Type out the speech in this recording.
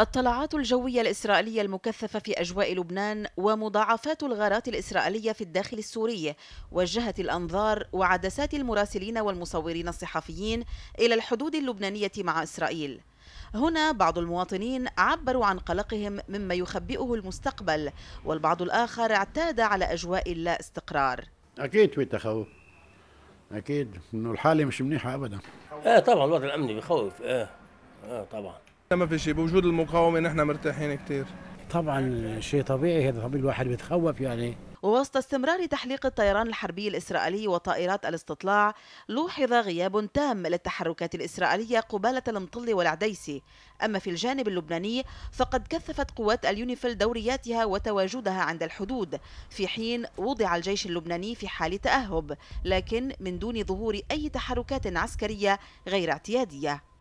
الطلعات الجوية الإسرائيلية المكثفة في أجواء لبنان ومضاعفات الغارات الإسرائيلية في الداخل السوري وجهت الأنظار وعدسات المراسلين والمصورين الصحفيين إلى الحدود اللبنانية مع إسرائيل هنا بعض المواطنين عبروا عن قلقهم مما يخبئه المستقبل والبعض الآخر اعتاد على أجواء اللا استقرار أكيد في تخوف أكيد إنه الحالة مش منيحة أبدا آه طبعا الوضع الأمني بخوف آه آه طبعا ما في شيء بوجود المقاومه نحن مرتاحين كثير طبعا شيء طبيعي هذا طبيعي الواحد بيتخوف يعني ووسط استمرار تحليق الطيران الحربي الإسرائيلي وطائرات الاستطلاع لوحظ غياب تام للتحركات الإسرائيلية قبالة المطل والعديسي أما في الجانب اللبناني فقد كثفت قوات اليونيفيل دورياتها وتواجدها عند الحدود في حين وضع الجيش اللبناني في حال تأهب لكن من دون ظهور أي تحركات عسكرية غير اعتيادية